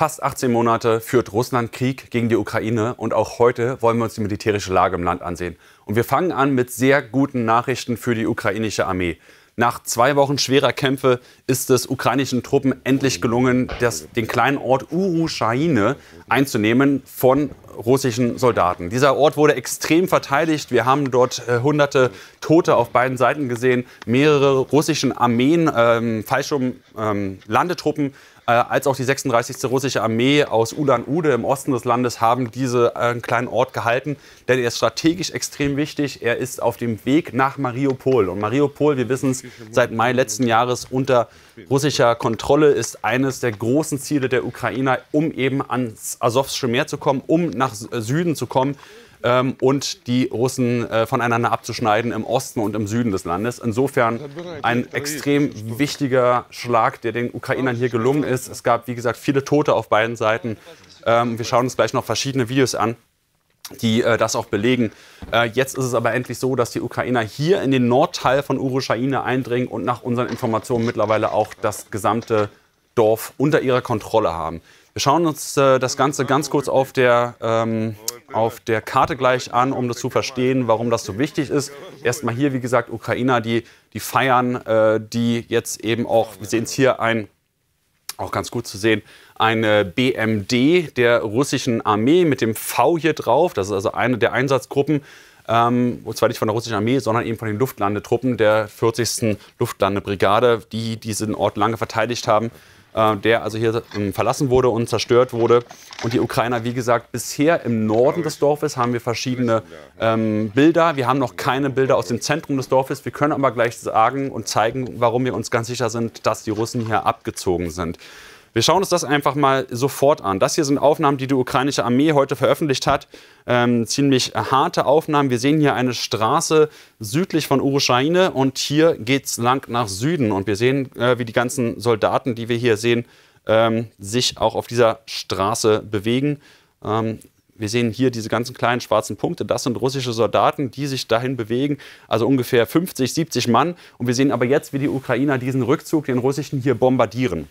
Fast 18 Monate führt Russland Krieg gegen die Ukraine und auch heute wollen wir uns die militärische Lage im Land ansehen. Und wir fangen an mit sehr guten Nachrichten für die ukrainische Armee. Nach zwei Wochen schwerer Kämpfe ist es ukrainischen Truppen endlich gelungen, das, den kleinen Ort Urushaine einzunehmen von russischen Soldaten. Dieser Ort wurde extrem verteidigt. Wir haben dort äh, hunderte Tote auf beiden Seiten gesehen. Mehrere russischen Armeen, ähm, Fallschirm, ähm, Landetruppen äh, als auch die 36. russische Armee aus Ulan-Ude im Osten des Landes haben diesen äh, kleinen Ort gehalten, denn er ist strategisch extrem wichtig. Er ist auf dem Weg nach Mariupol. Und Mariupol, wir wissen es, seit Mai letzten Jahres unter russischer Kontrolle ist eines der großen Ziele der Ukrainer, um eben ans Asowsche Meer zu kommen, um nach äh, Süden zu kommen ähm, und die Russen äh, voneinander abzuschneiden im Osten und im Süden des Landes. Insofern ein extrem wichtiger Schlag, der den Ukrainern hier gelungen ist. Es gab, wie gesagt, viele Tote auf beiden Seiten. Ähm, wir schauen uns gleich noch verschiedene Videos an die äh, das auch belegen. Äh, jetzt ist es aber endlich so, dass die Ukrainer hier in den Nordteil von Urushaine eindringen und nach unseren Informationen mittlerweile auch das gesamte Dorf unter ihrer Kontrolle haben. Wir schauen uns äh, das Ganze ganz kurz auf der ähm, auf der Karte gleich an, um das zu verstehen, warum das so wichtig ist. Erstmal hier, wie gesagt, Ukrainer, die, die feiern, äh, die jetzt eben auch, wir sehen es hier, ein, auch ganz gut zu sehen, eine BMD der russischen Armee mit dem V hier drauf. Das ist also eine der Einsatzgruppen. Ähm, und zwar nicht von der russischen Armee, sondern eben von den Luftlandetruppen der 40. Luftlandebrigade, die diesen Ort lange verteidigt haben äh, der also hier äh, verlassen wurde und zerstört wurde. Und die Ukrainer, wie gesagt, bisher im Norden des Dorfes haben wir verschiedene ähm, Bilder. Wir haben noch keine Bilder aus dem Zentrum des Dorfes. Wir können aber gleich sagen und zeigen, warum wir uns ganz sicher sind, dass die Russen hier abgezogen sind. Wir schauen uns das einfach mal sofort an. Das hier sind Aufnahmen, die die ukrainische Armee heute veröffentlicht hat. Ähm, ziemlich harte Aufnahmen. Wir sehen hier eine Straße südlich von Urushaine und hier geht es lang nach Süden. Und wir sehen, äh, wie die ganzen Soldaten, die wir hier sehen, ähm, sich auch auf dieser Straße bewegen. Ähm, wir sehen hier diese ganzen kleinen schwarzen Punkte. Das sind russische Soldaten, die sich dahin bewegen. Also ungefähr 50, 70 Mann. Und wir sehen aber jetzt, wie die Ukrainer diesen Rückzug, den russischen, hier bombardieren.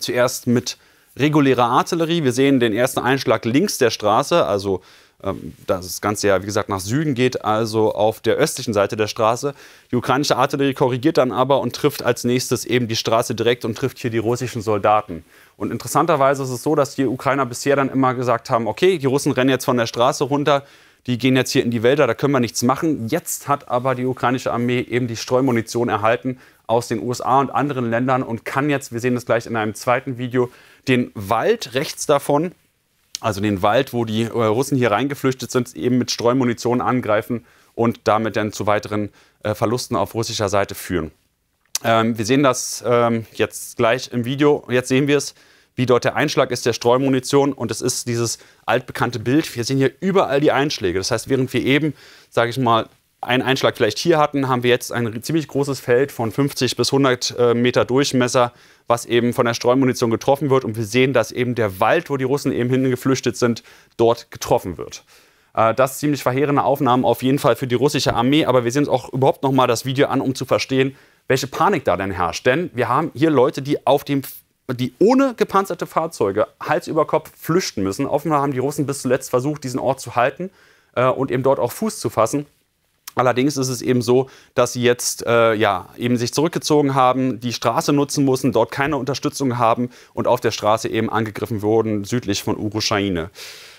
Zuerst mit regulärer Artillerie. Wir sehen den ersten Einschlag links der Straße, also ähm, das Ganze ja, wie gesagt, nach Süden geht, also auf der östlichen Seite der Straße. Die ukrainische Artillerie korrigiert dann aber und trifft als nächstes eben die Straße direkt und trifft hier die russischen Soldaten. Und interessanterweise ist es so, dass die Ukrainer bisher dann immer gesagt haben, okay, die Russen rennen jetzt von der Straße runter, die gehen jetzt hier in die Wälder, da können wir nichts machen. Jetzt hat aber die ukrainische Armee eben die Streumunition erhalten aus den USA und anderen Ländern und kann jetzt, wir sehen das gleich in einem zweiten Video, den Wald rechts davon, also den Wald, wo die äh, Russen hier reingeflüchtet sind, eben mit Streumunition angreifen und damit dann zu weiteren äh, Verlusten auf russischer Seite führen. Ähm, wir sehen das ähm, jetzt gleich im Video. Jetzt sehen wir es, wie dort der Einschlag ist der Streumunition und es ist dieses altbekannte Bild. Wir sehen hier überall die Einschläge. Das heißt, während wir eben, sage ich mal, einen Einschlag vielleicht hier hatten, haben wir jetzt ein ziemlich großes Feld von 50 bis 100 äh, Meter Durchmesser, was eben von der Streumunition getroffen wird. Und wir sehen, dass eben der Wald, wo die Russen eben hingeflüchtet sind, dort getroffen wird. Äh, das ziemlich verheerende Aufnahmen auf jeden Fall für die russische Armee, aber wir sehen uns auch überhaupt nochmal das Video an, um zu verstehen, welche Panik da denn herrscht. Denn wir haben hier Leute, die auf dem die ohne gepanzerte Fahrzeuge Hals über Kopf flüchten müssen. Offenbar haben die Russen bis zuletzt versucht, diesen Ort zu halten äh, und eben dort auch Fuß zu fassen. Allerdings ist es eben so, dass sie jetzt äh, ja, eben sich zurückgezogen haben, die Straße nutzen mussten, dort keine Unterstützung haben und auf der Straße eben angegriffen wurden, südlich von Urushaine.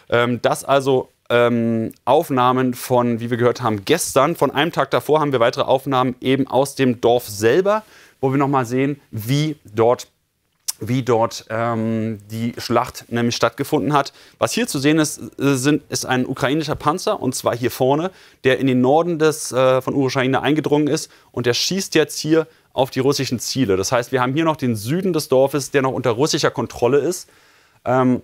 Ähm, das also ähm, Aufnahmen von, wie wir gehört haben, gestern. Von einem Tag davor haben wir weitere Aufnahmen eben aus dem Dorf selber, wo wir nochmal sehen, wie dort wie dort ähm, die Schlacht nämlich stattgefunden hat. Was hier zu sehen ist, äh, sind, ist ein ukrainischer Panzer, und zwar hier vorne, der in den Norden des, äh, von Ukraine eingedrungen ist. Und der schießt jetzt hier auf die russischen Ziele. Das heißt, wir haben hier noch den Süden des Dorfes, der noch unter russischer Kontrolle ist. Ähm,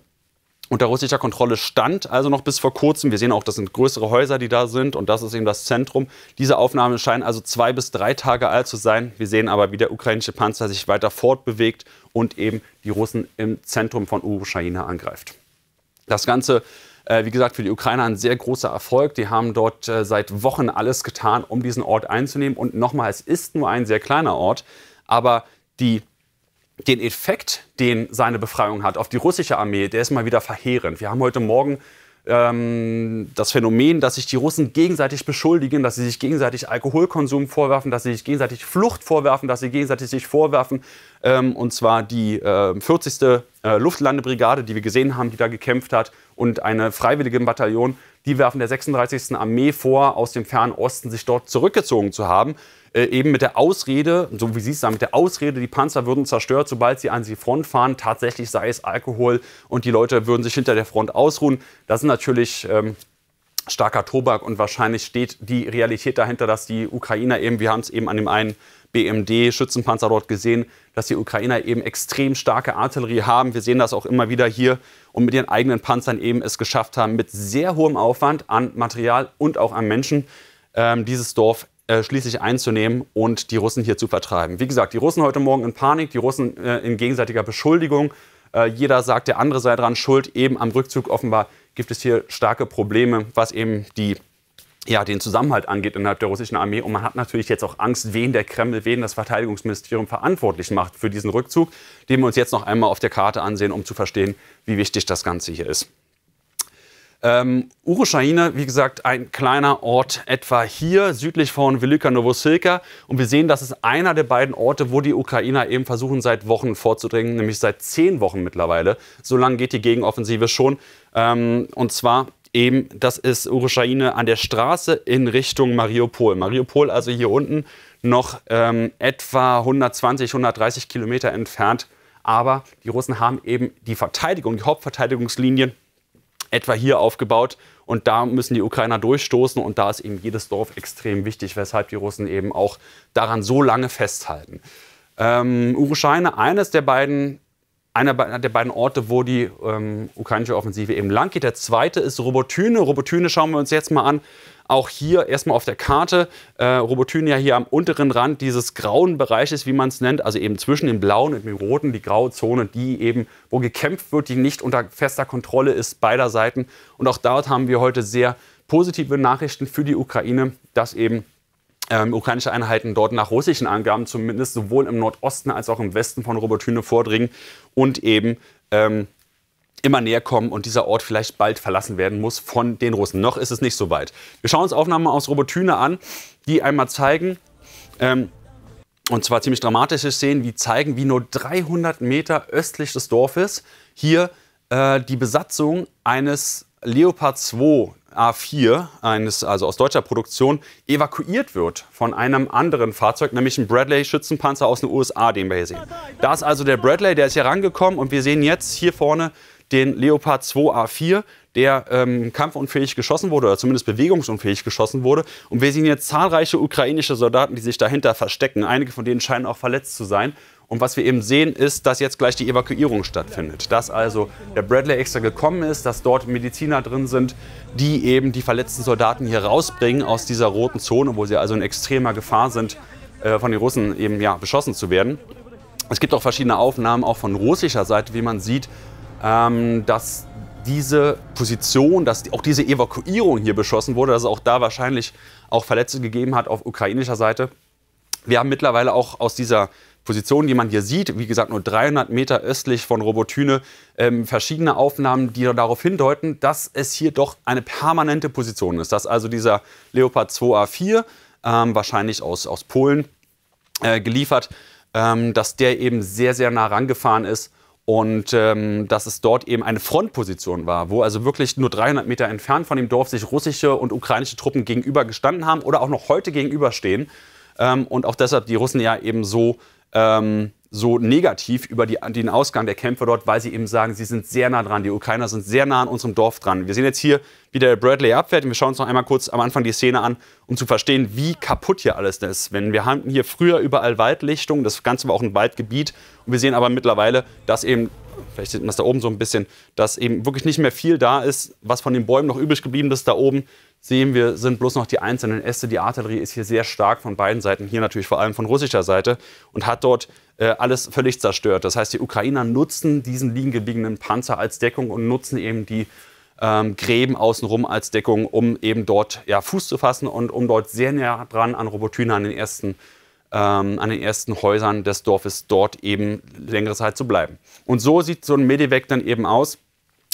unter russischer Kontrolle stand, also noch bis vor kurzem. Wir sehen auch, das sind größere Häuser, die da sind und das ist eben das Zentrum. Diese Aufnahmen scheinen also zwei bis drei Tage alt zu sein. Wir sehen aber, wie der ukrainische Panzer sich weiter fortbewegt und eben die Russen im Zentrum von Urushaina angreift. Das Ganze, äh, wie gesagt, für die Ukrainer ein sehr großer Erfolg. Die haben dort äh, seit Wochen alles getan, um diesen Ort einzunehmen. Und nochmal, es ist nur ein sehr kleiner Ort, aber die den Effekt, den seine Befreiung hat auf die russische Armee, der ist mal wieder verheerend. Wir haben heute Morgen ähm, das Phänomen, dass sich die Russen gegenseitig beschuldigen, dass sie sich gegenseitig Alkoholkonsum vorwerfen, dass sie sich gegenseitig Flucht vorwerfen, dass sie gegenseitig sich vorwerfen. Ähm, und zwar die ähm, äh, 40. Luftlandebrigade, die wir gesehen haben, die da gekämpft hat, und eine freiwillige Bataillon die werfen der 36. Armee vor, aus dem Fernen Osten sich dort zurückgezogen zu haben. Äh, eben mit der Ausrede, so wie Sie es sagen, mit der Ausrede, die Panzer würden zerstört, sobald sie an die Front fahren. Tatsächlich sei es Alkohol und die Leute würden sich hinter der Front ausruhen. Das sind natürlich ähm, starker Tobak und wahrscheinlich steht die Realität dahinter, dass die Ukrainer eben, wir haben es eben an dem einen BMD-Schützenpanzer dort gesehen, dass die Ukrainer eben extrem starke Artillerie haben. Wir sehen das auch immer wieder hier und mit ihren eigenen Panzern eben es geschafft haben, mit sehr hohem Aufwand an Material und auch an Menschen ähm, dieses Dorf äh, schließlich einzunehmen und die Russen hier zu vertreiben. Wie gesagt, die Russen heute Morgen in Panik, die Russen äh, in gegenseitiger Beschuldigung. Äh, jeder sagt, der andere sei daran schuld. Eben am Rückzug offenbar gibt es hier starke Probleme, was eben die, ja, den Zusammenhalt angeht innerhalb der russischen Armee. Und man hat natürlich jetzt auch Angst, wen der Kreml, wen das Verteidigungsministerium verantwortlich macht für diesen Rückzug, den wir uns jetzt noch einmal auf der Karte ansehen, um zu verstehen, wie wichtig das Ganze hier ist. Ähm, Urushahine, wie gesagt, ein kleiner Ort etwa hier südlich von Velika Novosilka. Und wir sehen, das ist einer der beiden Orte, wo die Ukrainer eben versuchen, seit Wochen vorzudringen, nämlich seit zehn Wochen mittlerweile. So lange geht die Gegenoffensive schon. Ähm, und zwar eben, das ist Urushaine an der Straße in Richtung Mariupol. Mariupol also hier unten noch ähm, etwa 120, 130 Kilometer entfernt. Aber die Russen haben eben die Verteidigung, die Hauptverteidigungslinien etwa hier aufgebaut. Und da müssen die Ukrainer durchstoßen. Und da ist eben jedes Dorf extrem wichtig, weshalb die Russen eben auch daran so lange festhalten. Ähm, Uruscheine, eines der beiden, einer der beiden Orte, wo die ähm, ukrainische Offensive eben lang geht. Der zweite ist Robotyne. Robotyne schauen wir uns jetzt mal an. Auch hier erstmal auf der Karte, äh, Robotyn hier am unteren Rand dieses grauen Bereiches, wie man es nennt, also eben zwischen dem blauen und dem roten, die graue Zone, die eben, wo gekämpft wird, die nicht unter fester Kontrolle ist beider Seiten. Und auch dort haben wir heute sehr positive Nachrichten für die Ukraine, dass eben ähm, ukrainische Einheiten dort nach russischen Angaben zumindest sowohl im Nordosten als auch im Westen von Robotyne vordringen und eben ähm, immer näher kommen und dieser Ort vielleicht bald verlassen werden muss von den Russen. Noch ist es nicht so weit. Wir schauen uns Aufnahmen aus Robotyne an, die einmal zeigen, ähm, und zwar ziemlich dramatische Szenen, die zeigen, wie nur 300 Meter östlich des Dorfes hier äh, die Besatzung eines Leopard 2 A4, eines, also aus deutscher Produktion, evakuiert wird von einem anderen Fahrzeug, nämlich einem Bradley-Schützenpanzer aus den USA, den wir hier sehen. Da ist also der Bradley, der ist hier rangekommen und wir sehen jetzt hier vorne den Leopard 2A4, der ähm, kampfunfähig geschossen wurde oder zumindest bewegungsunfähig geschossen wurde. Und wir sehen jetzt zahlreiche ukrainische Soldaten, die sich dahinter verstecken. Einige von denen scheinen auch verletzt zu sein. Und was wir eben sehen, ist, dass jetzt gleich die Evakuierung stattfindet. Dass also der Bradley extra gekommen ist, dass dort Mediziner drin sind, die eben die verletzten Soldaten hier rausbringen aus dieser roten Zone, wo sie also in extremer Gefahr sind, äh, von den Russen eben ja, beschossen zu werden. Es gibt auch verschiedene Aufnahmen, auch von russischer Seite, wie man sieht, ähm, dass diese Position, dass auch diese Evakuierung hier beschossen wurde, dass es auch da wahrscheinlich auch Verletzte gegeben hat auf ukrainischer Seite. Wir haben mittlerweile auch aus dieser Position, die man hier sieht, wie gesagt nur 300 Meter östlich von Robotyne, ähm, verschiedene Aufnahmen, die darauf hindeuten, dass es hier doch eine permanente Position ist. Dass also dieser Leopard 2A4, ähm, wahrscheinlich aus, aus Polen äh, geliefert, ähm, dass der eben sehr, sehr nah rangefahren ist und ähm, dass es dort eben eine Frontposition war, wo also wirklich nur 300 Meter entfernt von dem Dorf sich russische und ukrainische Truppen gegenüber gestanden haben oder auch noch heute gegenüberstehen. Ähm, und auch deshalb die Russen ja eben so ähm, so negativ über die, den Ausgang der Kämpfe dort, weil sie eben sagen, sie sind sehr nah dran. Die Ukrainer sind sehr nah an unserem Dorf dran. Wir sehen jetzt hier, wie der Bradley abfährt. Und wir schauen uns noch einmal kurz am Anfang die Szene an, um zu verstehen, wie kaputt hier alles ist. Wenn wir hatten hier früher überall Waldlichtung, das Ganze war auch ein Waldgebiet. Und wir sehen aber mittlerweile, dass eben vielleicht sieht man das da oben so ein bisschen, dass eben wirklich nicht mehr viel da ist, was von den Bäumen noch übrig geblieben ist. Da oben sehen wir, sind bloß noch die einzelnen Äste. Die Artillerie ist hier sehr stark von beiden Seiten, hier natürlich vor allem von russischer Seite und hat dort äh, alles völlig zerstört. Das heißt, die Ukrainer nutzen diesen liegen gebliebenen Panzer als Deckung und nutzen eben die ähm, Gräben außenrum als Deckung, um eben dort ja, Fuß zu fassen und um dort sehr nah dran an Robotyna an den ersten ähm, an den ersten Häusern des Dorfes dort eben längere Zeit zu bleiben. Und so sieht so ein Medivac dann eben aus.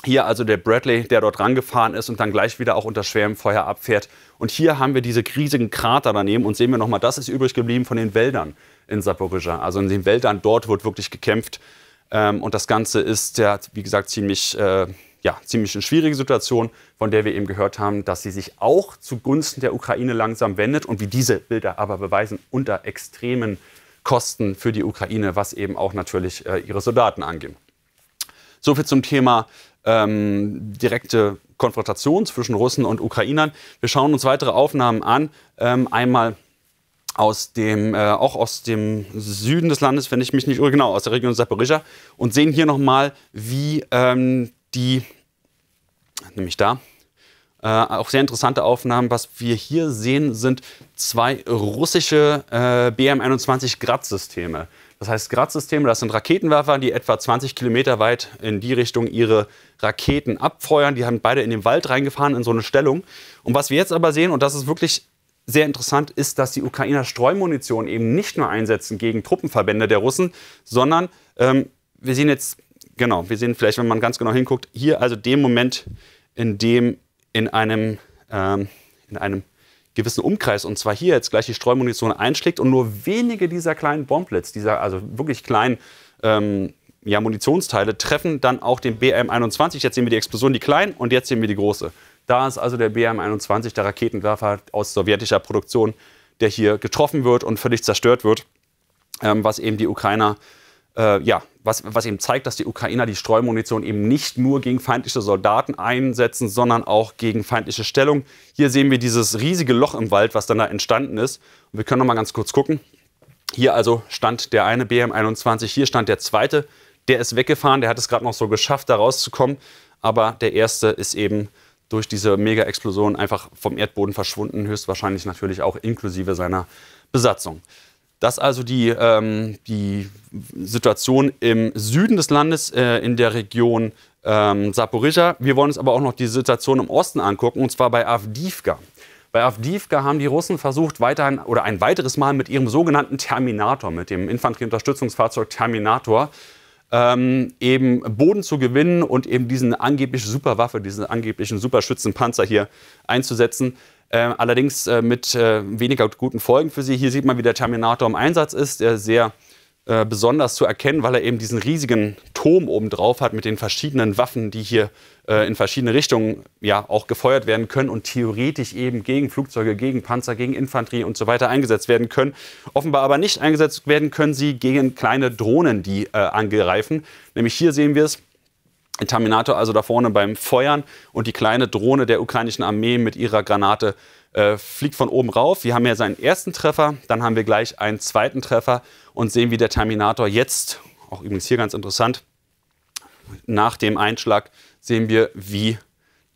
Hier also der Bradley, der dort rangefahren ist und dann gleich wieder auch unter schwerem Feuer abfährt. Und hier haben wir diese riesigen Krater daneben und sehen wir nochmal, das ist übrig geblieben von den Wäldern in Saporizhia. Also in den Wäldern dort wird wirklich gekämpft. Ähm, und das Ganze ist ja, wie gesagt, ziemlich äh, ja, ziemlich eine schwierige Situation, von der wir eben gehört haben, dass sie sich auch zugunsten der Ukraine langsam wendet und wie diese Bilder aber beweisen, unter extremen Kosten für die Ukraine, was eben auch natürlich äh, ihre Soldaten angeht. Soviel zum Thema ähm, direkte Konfrontation zwischen Russen und Ukrainern. Wir schauen uns weitere Aufnahmen an. Ähm, einmal aus dem, äh, auch aus dem Süden des Landes, wenn ich mich nicht irre, genau, aus der Region Saporizhia und sehen hier nochmal, wie ähm, die, nämlich da, äh, auch sehr interessante Aufnahmen. Was wir hier sehen, sind zwei russische äh, BM-21 Grad-Systeme. Das heißt, Grad-Systeme, das sind Raketenwerfer, die etwa 20 Kilometer weit in die Richtung ihre Raketen abfeuern. Die haben beide in den Wald reingefahren, in so eine Stellung. Und was wir jetzt aber sehen, und das ist wirklich sehr interessant ist, dass die Ukrainer Streumunition eben nicht nur einsetzen gegen Truppenverbände der Russen, sondern ähm, wir sehen jetzt genau, wir sehen vielleicht, wenn man ganz genau hinguckt, hier also den Moment, in dem in einem, ähm, in einem gewissen Umkreis, und zwar hier jetzt gleich die Streumunition einschlägt und nur wenige dieser kleinen Bomblets, dieser also wirklich kleinen ähm, ja, Munitionsteile, treffen dann auch den BM-21. Jetzt sehen wir die Explosion, die kleinen, und jetzt sehen wir die große. Da ist also der BM-21, der Raketenwerfer aus sowjetischer Produktion, der hier getroffen wird und völlig zerstört wird, ähm, was eben die Ukrainer äh, ja, was, was eben zeigt, dass die Ukrainer die Streumunition eben nicht nur gegen feindliche Soldaten einsetzen, sondern auch gegen feindliche Stellung. Hier sehen wir dieses riesige Loch im Wald, was dann da entstanden ist. Und wir können noch mal ganz kurz gucken. Hier also stand der eine BM21, hier stand der zweite. Der ist weggefahren, der hat es gerade noch so geschafft, da rauszukommen. Aber der erste ist eben durch diese Mega-Explosion einfach vom Erdboden verschwunden, höchstwahrscheinlich natürlich auch inklusive seiner Besatzung dass also die, ähm, die Situation im Süden des Landes, äh, in der Region ähm, Saporizhia, wir wollen uns aber auch noch die Situation im Osten angucken, und zwar bei Avdivka. Bei Avdivka haben die Russen versucht, weiterhin oder ein weiteres Mal mit ihrem sogenannten Terminator, mit dem Infanterieunterstützungsfahrzeug Terminator, ähm, eben Boden zu gewinnen und eben diesen angeblichen Superwaffe, diesen angeblichen Superschützenpanzer hier einzusetzen. Ähm, allerdings äh, mit äh, weniger guten Folgen für sie. Hier sieht man, wie der Terminator im Einsatz ist. Der sehr äh, besonders zu erkennen, weil er eben diesen riesigen Turm oben drauf hat mit den verschiedenen Waffen, die hier äh, in verschiedene Richtungen ja auch gefeuert werden können und theoretisch eben gegen Flugzeuge, gegen Panzer, gegen Infanterie und so weiter eingesetzt werden können. Offenbar aber nicht eingesetzt werden können sie gegen kleine Drohnen, die äh, angreifen. Nämlich hier sehen wir es. Terminator also da vorne beim Feuern und die kleine Drohne der ukrainischen Armee mit ihrer Granate äh, fliegt von oben rauf. Wir haben ja seinen ersten Treffer, dann haben wir gleich einen zweiten Treffer und sehen, wie der Terminator jetzt, auch übrigens hier ganz interessant, nach dem Einschlag sehen wir, wie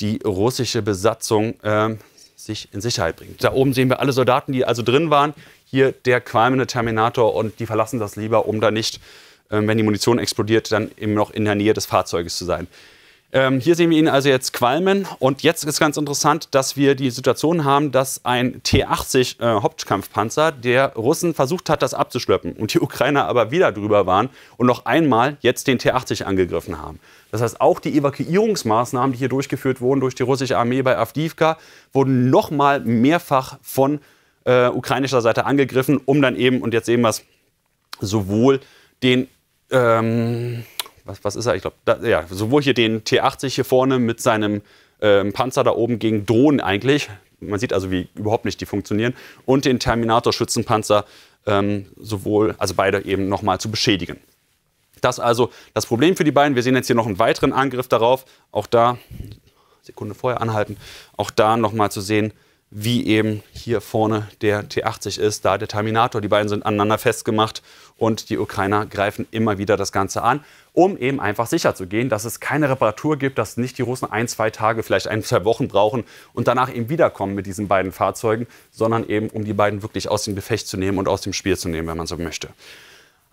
die russische Besatzung äh, sich in Sicherheit bringt. Da oben sehen wir alle Soldaten, die also drin waren. Hier der qualmende Terminator und die verlassen das lieber, um da nicht ähm, wenn die Munition explodiert, dann eben noch in der Nähe des Fahrzeuges zu sein. Ähm, hier sehen wir ihn also jetzt qualmen. Und jetzt ist ganz interessant, dass wir die Situation haben, dass ein T-80 äh, Hauptkampfpanzer der Russen versucht hat, das abzuschleppen. Und die Ukrainer aber wieder drüber waren und noch einmal jetzt den T-80 angegriffen haben. Das heißt, auch die Evakuierungsmaßnahmen, die hier durchgeführt wurden durch die russische Armee bei Avdivka, wurden nochmal mehrfach von äh, ukrainischer Seite angegriffen, um dann eben, und jetzt sehen wir es, sowohl den ähm, was, was ist er? Ich glaube, ja, sowohl hier den T80 hier vorne mit seinem ähm, Panzer da oben gegen Drohnen eigentlich. Man sieht also, wie überhaupt nicht die funktionieren. Und den Terminator-Schützenpanzer ähm, sowohl, also beide eben nochmal zu beschädigen. Das also das Problem für die beiden. Wir sehen jetzt hier noch einen weiteren Angriff darauf. Auch da, Sekunde vorher anhalten, auch da nochmal zu sehen, wie eben hier vorne der T80 ist, da der Terminator. Die beiden sind aneinander festgemacht und die Ukrainer greifen immer wieder das Ganze an, um eben einfach sicher zu gehen, dass es keine Reparatur gibt, dass nicht die Russen ein, zwei Tage, vielleicht ein, zwei Wochen brauchen und danach eben wiederkommen mit diesen beiden Fahrzeugen, sondern eben um die beiden wirklich aus dem Gefecht zu nehmen und aus dem Spiel zu nehmen, wenn man so möchte.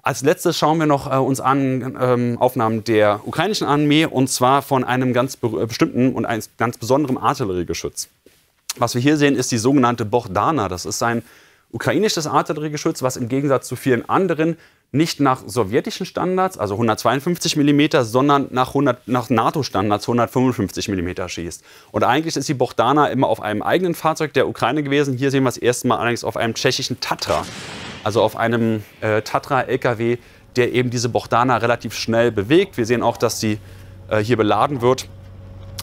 Als letztes schauen wir noch äh, uns an ähm, Aufnahmen der ukrainischen Armee und zwar von einem ganz äh, bestimmten und eines ganz besonderen Artilleriegeschütz. Was wir hier sehen, ist die sogenannte Bogdana. Das ist ein ukrainisches Artilleriegeschütz, was im Gegensatz zu vielen anderen nicht nach sowjetischen Standards, also 152 mm, sondern nach, nach NATO-Standards 155 mm schießt. Und eigentlich ist die Bogdana immer auf einem eigenen Fahrzeug der Ukraine gewesen. Hier sehen wir es erstmal allerdings auf einem tschechischen Tatra, also auf einem äh, Tatra-LKW, der eben diese Bogdana relativ schnell bewegt. Wir sehen auch, dass sie äh, hier beladen wird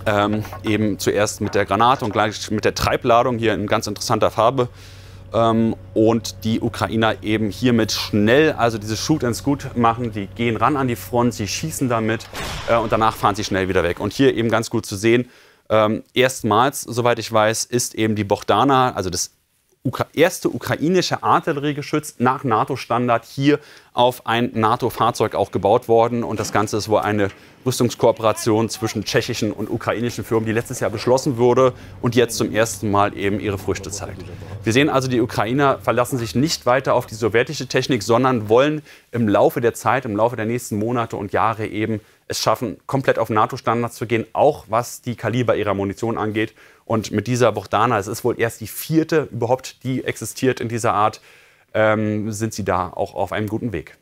ähm, eben zuerst mit der Granate und gleich mit der Treibladung hier in ganz interessanter Farbe. Ähm, und die Ukrainer eben hiermit schnell, also dieses Shoot and Scoot machen, die gehen ran an die Front, sie schießen damit äh, und danach fahren sie schnell wieder weg. Und hier eben ganz gut zu sehen, ähm, erstmals, soweit ich weiß, ist eben die Bogdana, also das Ukra erste ukrainische Artilleriegeschütz nach NATO-Standard hier auf ein NATO-Fahrzeug auch gebaut worden. Und das Ganze ist wohl eine Rüstungskooperation zwischen tschechischen und ukrainischen Firmen, die letztes Jahr beschlossen wurde und jetzt zum ersten Mal eben ihre Früchte zeigt. Wir sehen also, die Ukrainer verlassen sich nicht weiter auf die sowjetische Technik, sondern wollen im Laufe der Zeit, im Laufe der nächsten Monate und Jahre eben es schaffen, komplett auf NATO-Standards zu gehen, auch was die Kaliber ihrer Munition angeht. Und mit dieser Bogdana, es ist wohl erst die vierte überhaupt, die existiert in dieser Art, ähm, sind sie da auch auf einem guten Weg.